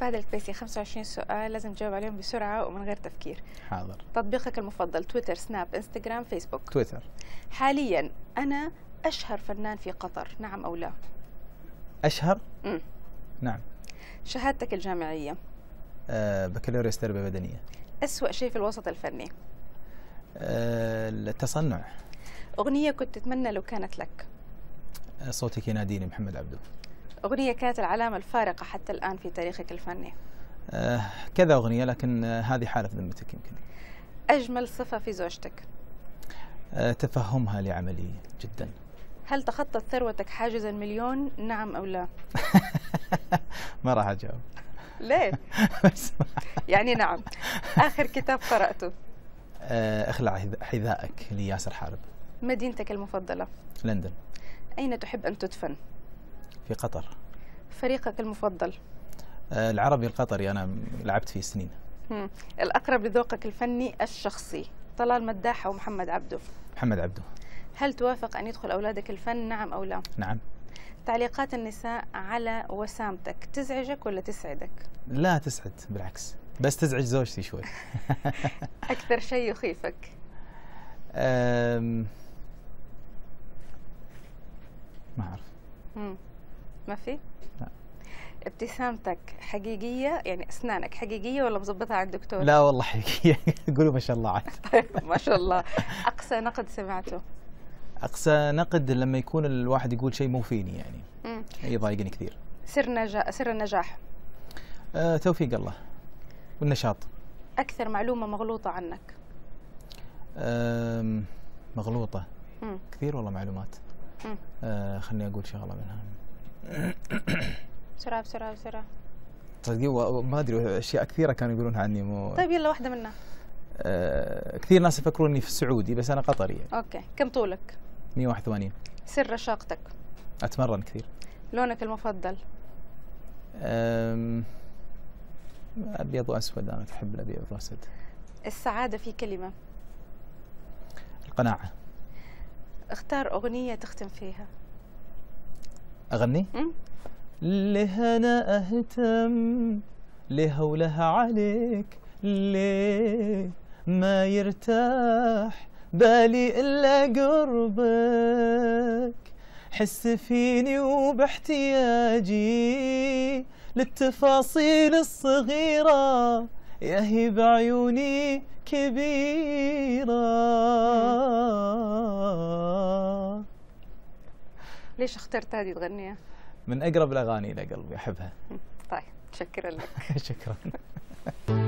فهد الكباسي 25 سؤال لازم تجاوب عليهم بسرعة ومن غير تفكير حاضر تطبيقك المفضل تويتر سناب انستغرام فيسبوك تويتر حاليا أنا أشهر فنان في قطر نعم أو لا أشهر؟ مم. نعم شهادتك الجامعية أه بكالوريوس تربية بدنية أسوأ شيء في الوسط الفني أه التصنع أغنية كنت تتمنى لو كانت لك آه، صوتك يناديني محمد عبده أغنية كانت العلامة الفارقة حتى الآن في تاريخك الفني آه كذا أغنية لكن آه هذه حالة في ذمتك يمكن أجمل صفة في زوجتك آه تفهمها لعملي جدا هل تخطت ثروتك حاجز المليون نعم أو لا ما راح أجاوب ليه يعني نعم آخر كتاب قرأته آه اخلع حذائك لياسر حارب مدينتك المفضلة لندن أين تحب أن تدفن في قطر فريقك المفضل آه، العربي القطري أنا لعبت فيه سنين الأقرب لذوقك الفني الشخصي طلال مداح أو محمد عبده محمد عبده هل توافق أن يدخل أولادك الفن نعم أو لا نعم تعليقات النساء على وسامتك تزعجك ولا تسعدك لا تسعد بالعكس بس تزعج زوجتي شوي أكثر شيء يخيفك ما أعرف ما في؟ لا ابتسامتك حقيقية يعني أسنانك حقيقية ولا مظبطها على الدكتور؟ لا والله حقيقية قولوا ما شاء الله عاد طيب، ما شاء الله أقصى نقد سمعته أقصى نقد لما يكون الواحد يقول شيء مو فيني يعني إيه، يضايقني كثير سر نجاح سر النجاح آه توفيق الله والنشاط أكثر معلومة مغلوطة عنك آه مغلوطة مم. كثير والله معلومات آه خليني أقول شغلة منها بسرعه بسرعه بسرعه تصدقين طيب، ما ادري اشياء كثيره كانوا يقولونها عني مو طيب يلا واحده منها آه كثير ناس يفكرون اني في السعودي بس انا قطري يعني. اوكي كم طولك 181 سر رشاقتك اتمرن كثير لونك المفضل أم... ابيض واسود انا احب الابيض والاسود السعاده في كلمه القناعه اختار اغنيه تختم فيها اغني ليه انا اهتم ليه ولها عليك ليه ما يرتاح بالي الا قربك حس فيني وباحتياجي للتفاصيل الصغيرة يا هي بعيوني كبيرة ليش اخترت هذه تغنيها؟ من اقرب الاغاني الى قلبي احبها. طيب شكرا لك. شكرا.